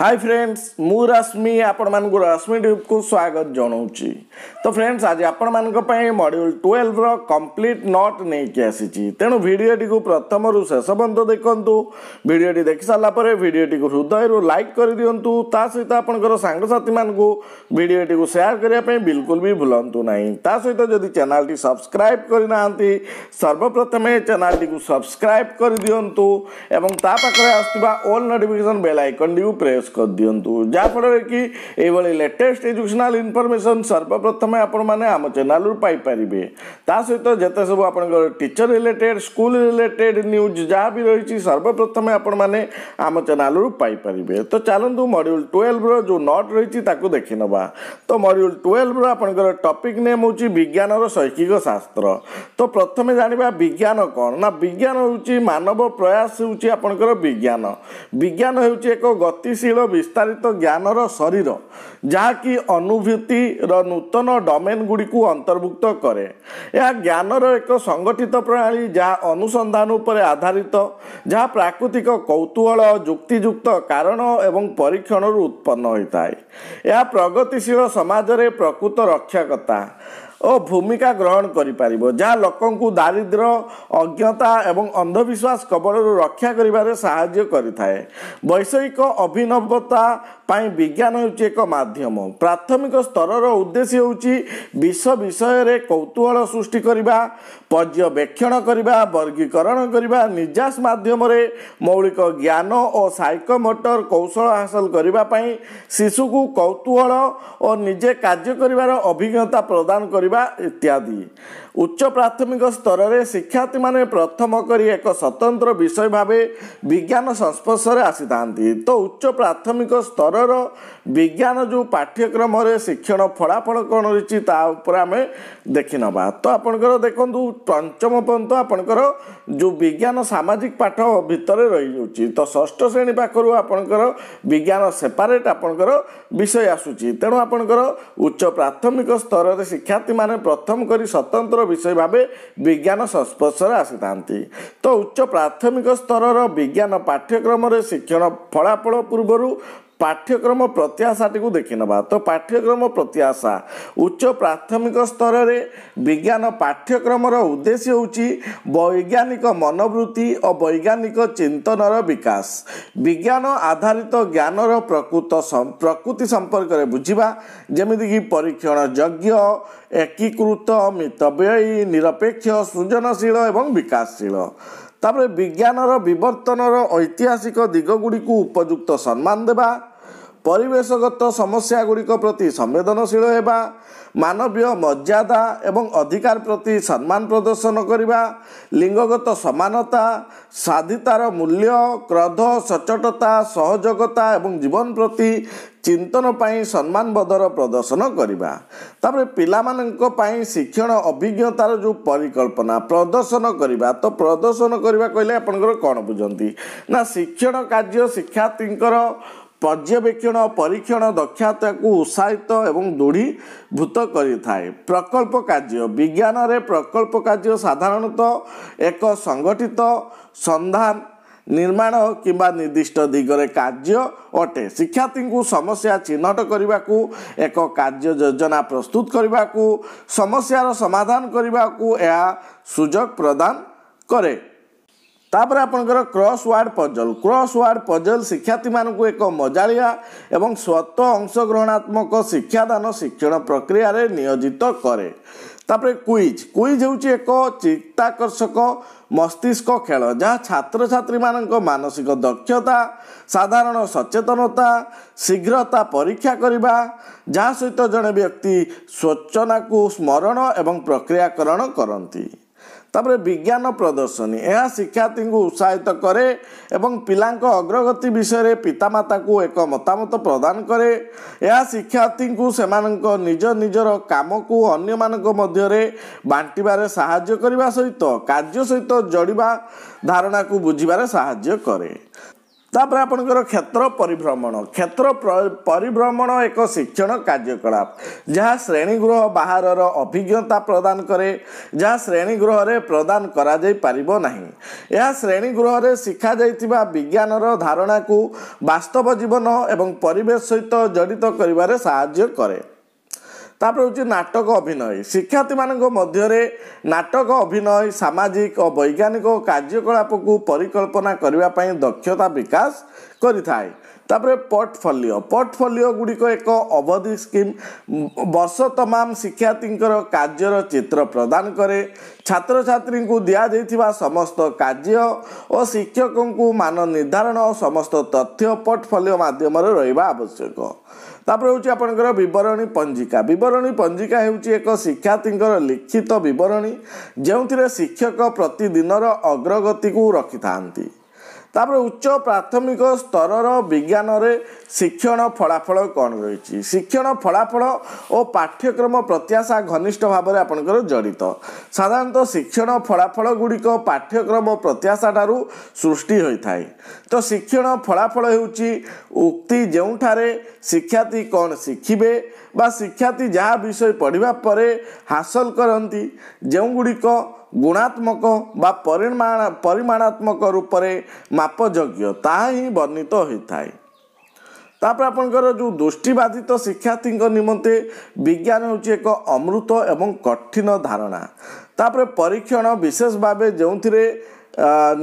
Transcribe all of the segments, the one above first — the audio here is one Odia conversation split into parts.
हाय फ्रेंड्स ମୁଁ ରଶ୍ମି ଆପଣମାନଙ୍କୁ ରଶ୍ମି ଟ୍ୟୁବ୍କୁ ସ୍ୱାଗତ ଜଣାଉଛି ତ ଫ୍ରେଣ୍ଡସ୍ ଆଜି ଆପଣମାନଙ୍କ ପାଇଁ ମଡ୍ୟୁଲ୍ ଟୁଏଲ୍ଭର କମ୍ପ୍ଲିଟ୍ ନଟ୍ ନେଇକି ଆସିଛି ତେଣୁ ଭିଡ଼ିଓଟିକୁ ପ୍ରଥମରୁ ଶେଷ ପର୍ଯ୍ୟନ୍ତ ଦେଖନ୍ତୁ ଭିଡ଼ିଓଟି ଦେଖିସାରିଲା ପରେ ଭିଡ଼ିଓଟିକୁ ହୃଦୟରୁ ଲାଇକ୍ କରିଦିଅନ୍ତୁ ତା ସହିତ ଆପଣଙ୍କର ସାଙ୍ଗସାଥିମାନଙ୍କୁ ଭିଡ଼ିଓଟିକୁ ସେୟାର କରିବା ପାଇଁ ବିଲକୁଲ ବି ଭୁଲନ୍ତୁ ନାହିଁ ତା ସହିତ ଯଦି ଚ୍ୟାନେଲ୍ଟି ସବସ୍କ୍ରାଇବ୍ କରିନାହାନ୍ତି ସର୍ବପ୍ରଥମେ ଚ୍ୟାନେଲ୍ଟିକୁ ସବସ୍କ୍ରାଇବ୍ କରିଦିଅନ୍ତୁ ଏବଂ ତା ପାଖରେ ଆସୁଥିବା ଅଲ୍ ନୋଟିଫିକେସନ୍ ବେଲ୍ ଆଇକନ୍ଟିକୁ ପ୍ରେସ୍ ପ୍ରବେଶ କରିଦିଅନ୍ତୁ ଯାହାଫଳରେ କି ଏଇଭଳି ଲେଟେଷ୍ଟ ଏଜୁକେସନାଲ୍ ଇନଫର୍ମେସନ୍ ସର୍ବପ୍ରଥମେ ଆପଣମାନେ ଆମ ଚ୍ୟାନେଲ୍ରୁ ପାଇପାରିବେ ତା ସହିତ ଯେତେ ସବୁ ଆପଣଙ୍କର teacher related school related news ଯାହା ବି ରହିଛି ସର୍ବପ୍ରଥମେ ଆପଣମାନେ ଆମ ଚ୍ୟାନେଲ୍ରୁ ପାଇପାରିବେ ତ ଚାଲନ୍ତୁ ମଡ୍ୟୁଲ୍ ଟୁଏଲ୍ଭର ଯେଉଁ ନଟ୍ ରହିଛି ତାକୁ ଦେଖିନେବା ତ ମଡ୍ୟୁଲ୍ ଟୁଏଲ୍ଭର ଆପଣଙ୍କର ଟପିକ୍ ନେମ୍ ହେଉଛି ବିଜ୍ଞାନର ଶୈକ୍ଷିକ ଶାସ୍ତ୍ର ତ ପ୍ରଥମେ ଜାଣିବା ବିଜ୍ଞାନ କ'ଣ ନା ବିଜ୍ଞାନ ହେଉଛି ମାନବ ପ୍ରୟାସ ହେଉଛି ଆପଣଙ୍କର ବିଜ୍ଞାନ ବିଜ୍ଞାନ ହେଉଛି ଏକ ଗତିଶୀଳ ଗତିଶୀଳ ବିସ୍ତାରିତ ଜ୍ଞାନର ଶରୀର ଯାହାକି ଅନୁଭୂତିର ନୂତନ ଡୋମେନ୍ ଗୁଡ଼ିକୁ ଅନ୍ତର୍ଭୁକ୍ତ କରେ ଏହା ଜ୍ଞାନର ଏକ ସଂଗଠିତ ପ୍ରଣାଳୀ ଯାହା ଅନୁସନ୍ଧାନ ଉପରେ ଆଧାରିତ ଯାହା ପ୍ରାକୃତିକ କୌତୁହଳ ଯୁକ୍ତିଯୁକ୍ତ କାରଣ ଏବଂ ପରୀକ୍ଷଣରୁ ଉତ୍ପନ୍ନ ହୋଇଥାଏ ଏହା ପ୍ରଗତିଶୀଳ ସମାଜରେ ପ୍ରକୃତ ରକ୍ଷାକତା ଓ ଭୂମିକା ଗ୍ରହଣ କରିପାରିବ ଯାହା ଲୋକଙ୍କୁ ଦାରିଦ୍ର୍ୟ ଅଜ୍ଞତା ଏବଂ ଅନ୍ଧବିଶ୍ୱାସ କବଳରୁ ରକ୍ଷା କରିବାରେ ସାହାଯ୍ୟ କରିଥାଏ ବୈଷୟିକ ଅଭିନବତା ପାଇଁ ବିଜ୍ଞାନ ହେଉଛି ଏକ ମାଧ୍ୟମ ପ୍ରାଥମିକ ସ୍ତରର ଉଦ୍ଦେଶ୍ୟ ହେଉଛି ବିଷ ବିଷୟରେ କୌତୁହଳ ସୃଷ୍ଟି କରିବା ପର୍ଯ୍ୟବେକ୍ଷଣ କରିବା ବର୍ଗୀକରଣ କରିବା ନିଜାସ ମାଧ୍ୟମରେ ମୌଳିକ ଜ୍ଞାନ ଓ ସାଇକୋମୋଟର କୌଶଳ ହାସଲ କରିବା ପାଇଁ ଶିଶୁକୁ କୌତୁହଳ ଓ ନିଜେ କାର୍ଯ୍ୟ କରିବାର ଅଭିଜ୍ଞତା ପ୍ରଦାନ କରିବା କରିବା ଇତ୍ୟାଦି ଉଚ୍ଚ ପ୍ରାଥମିକ ସ୍ତରରେ ଶିକ୍ଷାର୍ଥୀମାନେ ପ୍ରଥମ କରି ଏକ ସ୍ୱତନ୍ତ୍ର ବିଷୟ ଭାବେ ବିଜ୍ଞାନ ସଂସ୍ପର୍ଶରେ ଆସିଥାନ୍ତି ତ ଉଚ୍ଚ ପ୍ରାଥମିକ ସ୍ତରର ବିଜ୍ଞାନ ଯେଉଁ ପାଠ୍ୟକ୍ରମରେ ଶିକ୍ଷଣ ଫଳାଫଳ କ'ଣ ରହିଛି ତା ଉପରେ ଆମେ ଦେଖିନେବା ତ ଆପଣଙ୍କର ଦେଖନ୍ତୁ ପଞ୍ଚମ ପର୍ଯ୍ୟନ୍ତ ଆପଣଙ୍କର ଯେଉଁ ବିଜ୍ଞାନ ସାମାଜିକ ପାଠ ଭିତରେ ରହିଯାଉଛି ତ ଷଷ୍ଠ ଶ୍ରେଣୀ ପାଖରୁ ଆପଣଙ୍କର ବିଜ୍ଞାନ ସେପାରେଟ୍ ଆପଣଙ୍କର ବିଷୟ ଆସୁଛି ତେଣୁ ଆପଣଙ୍କର ଉଚ୍ଚ ପ୍ରାଥମିକ ସ୍ତରରେ ଶିକ୍ଷାର୍ଥୀମାନେ ସେମାନେ ପ୍ରଥମ କରି ସ୍ୱତନ୍ତ୍ର ବିଷୟ ଭାବେ ବିଜ୍ଞାନ ସଂସ୍ପର୍ଶରେ ଆସିଥାନ୍ତି ତ ଉଚ୍ଚ ପ୍ରାଥମିକ ସ୍ତରର ବିଜ୍ଞାନ ପାଠ୍ୟକ୍ରମରେ ଶିକ୍ଷଣ ଫଳାଫଳ ପୂର୍ବରୁ ପାଠ୍ୟକ୍ରମ ପ୍ରତ୍ୟାଶାଟିକୁ ଦେଖିନେବା ତ ପାଠ୍ୟକ୍ରମ ପ୍ରତ୍ୟାଶା ଉଚ୍ଚ ପ୍ରାଥମିକ ସ୍ତରରେ ବିଜ୍ଞାନ ପାଠ୍ୟକ୍ରମର ଉଦ୍ଦେଶ୍ୟ ହେଉଛି ବୈଜ୍ଞାନିକ ମନୋବୃତ୍ତି ଓ ବୈଜ୍ଞାନିକ ଚିନ୍ତନର ବିକାଶ ବିଜ୍ଞାନ ଆଧାରିତ ଜ୍ଞାନର ପ୍ରକୃତ ପ୍ରକୃତି ସମ୍ପର୍କରେ ବୁଝିବା ଯେମିତିକି ପରୀକ୍ଷଣ ଯଜ୍ଞ ଏକୀକୃତ ମିତବ୍ୟୟୀ ନିରପେକ୍ଷ ସୃଜନଶୀଳ ଏବଂ ବିକାଶଶୀଳ ତାପରେ ବିଜ୍ଞାନର ବିବର୍ତ୍ତନର ଐତିହାସିକ ଦିଗ ଗୁଡ଼ିକୁ ଉପଯୁକ୍ତ ସମ୍ମାନ ଦେବା ପରିବେଶଗତ ସମସ୍ୟା ଗୁଡ଼ିକ ପ୍ରତି ସମ୍ବେଦନଶୀଳ ହେବା ମାନବୀୟ ମର୍ଯ୍ୟାଦା ଏବଂ ଅଧିକାର ପ୍ରତି ସମ୍ମାନ ପ୍ରଦର୍ଶନ କରିବା ଲିଙ୍ଗଗତ ସମାନତା ସାଧିତାର ମୂଲ୍ୟ କ୍ରୋଧ ସଚ୍ଚୋଟତା ସହଯୋଗତା ଏବଂ ଜୀବନ ପ୍ରତି ଚିନ୍ତନ ପାଇଁ ସମ୍ମାନବୋଧର ପ୍ରଦର୍ଶନ କରିବା ତାପରେ ପିଲାମାନଙ୍କ ପାଇଁ ଶିକ୍ଷଣ ଅଭିଜ୍ଞତାର ଯେଉଁ ପରିକଳ୍ପନା ପ୍ରଦର୍ଶନ କରିବା ତ ପ୍ରଦର୍ଶନ କରିବା କହିଲେ ଆପଣଙ୍କର କ'ଣ ବୁଝନ୍ତି ନା ଶିକ୍ଷଣ କାର୍ଯ୍ୟ ଶିକ୍ଷାର୍ଥୀଙ୍କର ପର୍ଯ୍ୟବେକ୍ଷଣ ପରୀକ୍ଷଣ ଦକ୍ଷତାକୁ ଉତ୍ସାହିତ ଏବଂ ଦୃଢ଼ୀଭୂତ କରିଥାଏ ପ୍ରକଳ୍ପ କାର୍ଯ୍ୟ ବିଜ୍ଞାନରେ ପ୍ରକଳ୍ପ କାର୍ଯ୍ୟ ସାଧାରଣତଃ ଏକ ସଂଗଠିତ ସନ୍ଧାନ ନିର୍ମାଣ କିମ୍ବା ନିର୍ଦ୍ଦିଷ୍ଟ ଦିଗରେ କାର୍ଯ୍ୟ ଅଟେ ଶିକ୍ଷାର୍ଥୀଙ୍କୁ ସମସ୍ୟା ଚିହ୍ନଟ କରିବାକୁ ଏକ କାର୍ଯ୍ୟ ଯୋଜନା ପ୍ରସ୍ତୁତ କରିବାକୁ ସମସ୍ୟାର ସମାଧାନ କରିବାକୁ ଏହା ସୁଯୋଗ ପ୍ରଦାନ କରେ ତାପରେ ଆପଣଙ୍କର crossword puzzle crossword puzzle ଶିକ୍ଷାର୍ଥୀମାନଙ୍କୁ ଏକ ମଜାଳିଆ ଏବଂ ସ୍ୱତଃ ଅଂଶଗ୍ରହଣାତ୍ମକ ଶିକ୍ଷାଦାନ ଶିକ୍ଷଣ ପ୍ରକ୍ରିୟାରେ ନିୟୋଜିତ କରେ ତାପରେ କୁଇଜ୍ କୁଇଜ୍ ହେଉଛି ଏକ ଚିତ୍ତାକର୍ଷକ ମସ୍ତିଷ୍କ ଖେଳ ଯାହା ଛାତ୍ରଛାତ୍ରୀମାନଙ୍କ ମାନସିକ ଦକ୍ଷତା ସାଧାରଣ ସଚେତନତା ଶୀଘ୍ରତା ପରୀକ୍ଷା କରିବା ଯାହା ସହିତ ଜଣେ ବ୍ୟକ୍ତି ସୂଚନାକୁ ସ୍ମରଣ ଏବଂ ପ୍ରକ୍ରିୟାକରଣ କରନ୍ତି ତାପରେ ବିଜ୍ଞାନ ପ୍ରଦର୍ଶନୀ ଏହା ଶିକ୍ଷାର୍ଥୀଙ୍କୁ ଉତ୍ସାହିତ କରେ ଏବଂ ପିଲାଙ୍କ ଅଗ୍ରଗତି ବିଷୟରେ ପିତାମାତାଙ୍କୁ ଏକ ମତାମତ ପ୍ରଦାନ କରେ ଏହା ଶିକ୍ଷାର୍ଥୀଙ୍କୁ ସେମାନଙ୍କ ନିଜ ନିଜର କାମକୁ ଅନ୍ୟମାନଙ୍କ ମଧ୍ୟରେ ବାଣ୍ଟିବାରେ ସାହାଯ୍ୟ କରିବା ସହିତ କାର୍ଯ୍ୟ ସହିତ ଜଡ଼ିବା ଧାରଣାକୁ ବୁଝିବାରେ ସାହାଯ୍ୟ କରେ ତାପରେ ଆପଣଙ୍କର କ୍ଷେତ୍ର ପରିଭ୍ରମଣ କ୍ଷେତ୍ର ପରିଭ୍ରମଣ ଏକ ଶିକ୍ଷଣ କାର୍ଯ୍ୟକଳାପ ଯାହା ଶ୍ରେଣୀଗୃହ ବାହାରର ଅଭିଜ୍ଞତା ପ୍ରଦାନ କରେ ଯାହା ଶ୍ରେଣୀଗୃହରେ ପ୍ରଦାନ କରାଯାଇପାରିବ ନାହିଁ ଏହା ଶ୍ରେଣୀଗୃହରେ ଶିଖାଯାଇଥିବା ବିଜ୍ଞାନର ଧାରଣାକୁ ବାସ୍ତବ ଜୀବନ ଏବଂ ପରିବେଶ ସହିତ ଜଡ଼ିତ କରିବାରେ ସାହାଯ୍ୟ କରେ ତାପରେ ହେଉଛି ନାଟକ ଅଭିନୟ ଶିକ୍ଷାର୍ଥୀମାନଙ୍କ ମଧ୍ୟରେ ନାଟକ ଅଭିନୟ ସାମାଜିକ ଓ ବୈଜ୍ଞାନିକ କାର୍ଯ୍ୟକଳାପକୁ ପରିକଳ୍ପନା କରିବା ପାଇଁ ଦକ୍ଷତା ବିକାଶ କରିଥାଏ ତାପରେ ପୋର୍ଟଫୋଲିଓ ପୋର୍ଟଫୋଲିଓ ଗୁଡ଼ିକ ଏକ ଅବଧି ସ୍କିମ୍ ବର୍ଷ ତମାମ ଶିକ୍ଷାର୍ଥୀଙ୍କର କାର୍ଯ୍ୟର ଚିତ୍ର ପ୍ରଦାନ କରେ ଛାତ୍ରଛାତ୍ରୀଙ୍କୁ ଦିଆଯାଇଥିବା ସମସ୍ତ କାର୍ଯ୍ୟ ଓ ଶିକ୍ଷକଙ୍କୁ ମାନ ନିର୍ଦ୍ଧାରଣ ଓ ସମସ୍ତ ତଥ୍ୟ ପୋର୍ଟଫୋଲିଓ ମାଧ୍ୟମରେ ରହିବା ଆବଶ୍ୟକ ତାପରେ ହେଉଛି ଆପଣଙ୍କର ବିବରଣୀ ପଞ୍ଜିକା ବିବରଣୀ ପଞ୍ଜିକା ହେଉଛି ଏକ ଶିକ୍ଷାର୍ଥୀଙ୍କର ଲିଖିତ ବିବରଣୀ ଯେଉଁଥିରେ ଶିକ୍ଷକ ପ୍ରତିଦିନର ଅଗ୍ରଗତିକୁ ରଖିଥାନ୍ତି ତାପରେ ଉଚ୍ଚ ପ୍ରାଥମିକ ସ୍ତରର ବିଜ୍ଞାନରେ ଶିକ୍ଷଣ ଫଳାଫଳ କ'ଣ ରହିଛି ଶିକ୍ଷଣ ଫଳାଫଳ ଓ ପାଠ୍ୟକ୍ରମ ପ୍ରତ୍ୟାଶା ଘନିଷ୍ଠ ଭାବରେ ଆପଣଙ୍କର ଜଡ଼ିତ ସାଧାରଣତଃ ଶିକ୍ଷଣ ଫଳାଫଳ ଗୁଡ଼ିକ ପାଠ୍ୟକ୍ରମ ପ୍ରତ୍ୟାଶା ଠାରୁ ସୃଷ୍ଟି ହୋଇଥାଏ ତ ଶିକ୍ଷଣ ଫଳାଫଳ ହେଉଛି ଉକ୍ତି ଯେଉଁଠାରେ ଶିକ୍ଷାର୍ଥୀ କ'ଣ ଶିଖିବେ ବା ଶିକ୍ଷାର୍ଥୀ ଯାହା ବିଷୟ ପଢ଼ିବା ପରେ ହାସଲ କରନ୍ତି ଯେଉଁଗୁଡ଼ିକ ଗୁଣାତ୍ମକ ବା ପରିମାଣ ପରିମାଣାତ୍ମକ ରୂପରେ ମାପଯୋଗ୍ୟ ତାହା ହିଁ ବର୍ଣ୍ଣିତ ହୋଇଥାଏ ତାପରେ ଆପଣଙ୍କର ଯେଉଁ ଦୃଷ୍ଟିବାଧିତ ଶିକ୍ଷାର୍ଥୀଙ୍କ ନିମନ୍ତେ ବିଜ୍ଞାନ ହେଉଛି ଏକ ଅମୃତ ଏବଂ କଠିନ ଧାରଣା ତାପରେ ପରୀକ୍ଷଣ ବିଶେଷ ଭାବେ ଯେଉଁଥିରେ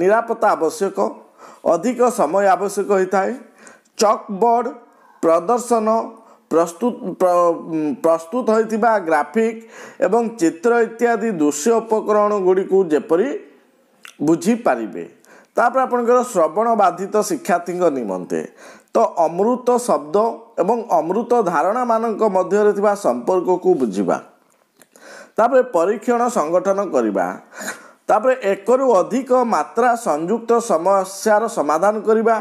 ନିରାପତ୍ତା ଆବଶ୍ୟକ ଅଧିକ ସମୟ ଆବଶ୍ୟକ ହୋଇଥାଏ ଚକ୍ ବୋର୍ଡ଼ ପ୍ରଦର୍ଶନ ପ୍ରସ୍ତୁତ ପ୍ରସ୍ତୁତ ହୋଇଥିବା ଗ୍ରାଫିକ୍ ଏବଂ ଚିତ୍ର ଇତ୍ୟାଦି ଦୃଶ୍ୟ ଉପକରଣ ଗୁଡ଼ିକୁ ଯେପରି ବୁଝିପାରିବେ ତାପରେ ଆପଣଙ୍କର ଶ୍ରବଣ ବାଧିତ ଶିକ୍ଷାର୍ଥୀଙ୍କ ନିମନ୍ତେ ତ ଅମୃତ ଶବ୍ଦ ଏବଂ ଅମୃତ ଧାରଣାମାନଙ୍କ ମଧ୍ୟରେ ଥିବା ସମ୍ପର୍କକୁ ବୁଝିବା ତାପରେ ପରୀକ୍ଷଣ ସଂଗଠନ କରିବା ତାପରେ ଏକରୁ ଅଧିକ ମାତ୍ରା ସଂଯୁକ୍ତ ସମସ୍ୟାର ସମାଧାନ କରିବା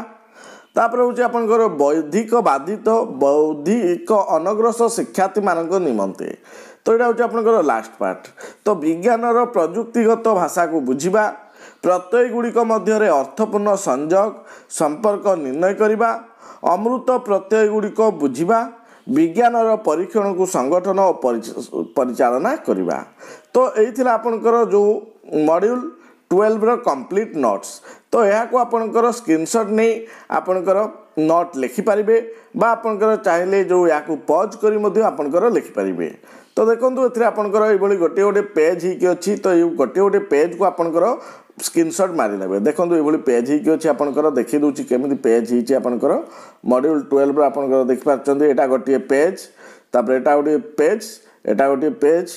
ତାପରେ ହେଉଛି ଆପଣଙ୍କର ବୌଦ୍ଧିକ ବାଧିତ ବୌଦ୍ଧିକ ଅନଗ୍ରସ ଶିକ୍ଷାର୍ଥୀମାନଙ୍କ ନିମନ୍ତେ ତ ଏଇଟା ହେଉଛି ଆପଣଙ୍କର ଲାଷ୍ଟ ପାର୍ଟ ତ ବିଜ୍ଞାନର ପ୍ରଯୁକ୍ତିଗତ ଭାଷାକୁ ବୁଝିବା ପ୍ରତ୍ୟୟ ଗୁଡ଼ିକ ମଧ୍ୟରେ ଅର୍ଥପୂର୍ଣ୍ଣ ସଂଯୋଗ ସମ୍ପର୍କ ନିର୍ଣ୍ଣୟ କରିବା ଅମୃତ ପ୍ରତ୍ୟୟ ଗୁଡ଼ିକ ବୁଝିବା ବିଜ୍ଞାନର ପରୀକ୍ଷଣକୁ ସଂଗଠନ ଓ ପରିଚାଳନା କରିବା ତ ଏଇଥିଲା ଆପଣଙ୍କର ଯେଉଁ ମଡ଼୍ୟୁଲ୍ টুয়েলভର କମ୍ପ୍ଲିଟ୍ ନୋଟ୍ସ ତ ଏହାକୁ ଆପଣଙ୍କର ସ୍କ୍ରିନଶଟ୍ ନେଇ ଆପଣଙ୍କର ନୋଟ୍ ଲେଖିପାରିବେ ବା ଆପଣଙ୍କର ଚାହିଁଲେ ଯେଉଁ ଏହାକୁ ପଜ୍ କରି ମଧ୍ୟ ଆପଣଙ୍କର ଲେଖିପାରିବେ ତ ଦେଖନ୍ତୁ ଏଥିରେ ଆପଣଙ୍କର ଏଇଭଳି ଗୋଟିଏ ଗୋଟିଏ ପେଜ୍ ହେଇକି ଅଛି ତ ଏଇ ଗୋଟିଏ ଗୋଟିଏ ପେଜ୍କୁ ଆପଣଙ୍କର ସ୍କ୍ରିନଶଟ୍ ମାରିନେବେ ଦେଖନ୍ତୁ ଏଇଭଳି ପେଜ୍ ହେଇକି ଅଛି ଆପଣଙ୍କର ଦେଖିଦେଉଛି କେମିତି ପେଜ୍ ହେଇଛି ଆପଣଙ୍କର ମଡ୍ୟୁଲ୍ ଟୁଏଲ୍ଭର ଆପଣଙ୍କର ଦେଖିପାରୁଛନ୍ତି ଏଇଟା ଗୋଟିଏ ପେଜ୍ ତାପରେ ଏଇଟା ଗୋଟିଏ ପେଜ୍ ଏଇଟା ଗୋଟିଏ ପେଜ୍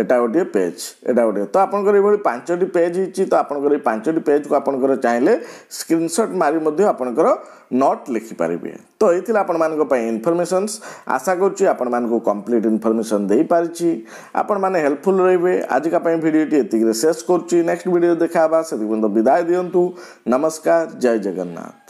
এটা ଗୋଟିଏ ପେଜ୍ ଏଇଟା ଗୋଟିଏ ତ ଆପଣଙ୍କର ଏଭଳି ପାଞ୍ଚଟି ପେଜ୍ ହେଇଛି ତ ଆପଣଙ୍କର ଏଇ ପାଞ୍ଚଟି ପେଜ୍କୁ ଆପଣଙ୍କର ଚାହିଁଲେ ସ୍କ୍ରିନ୍ସଟ୍ ମାରି ମଧ୍ୟ ଆପଣଙ୍କର ନଟ୍ ଲେଖିପାରିବେ ତ ଏଇଥିଲା ଆପଣମାନଙ୍କ ପାଇଁ ଇନଫର୍ମେସନ୍ସ ଆଶା କରୁଛି ଆପଣମାନଙ୍କୁ କମ୍ପ୍ଲିଟ୍ ଇନଫର୍ମେସନ୍ ଦେଇପାରିଛି ଆପଣମାନେ ହେଲ୍ପଫୁଲ୍ ରହିବେ ଆଜିକା ପାଇଁ ଭିଡ଼ିଓଟି ଏତିକିରେ ଶେଷ କରୁଛି ନେକ୍ସଟ ଭିଡ଼ିଓ ଦେଖା ହେବା ସେଥିପର୍ଯ୍ୟନ୍ତ ବିଦାୟ ଦିଅନ୍ତୁ ନମସ୍କାର ଜୟ ଜଗନ୍ନାଥ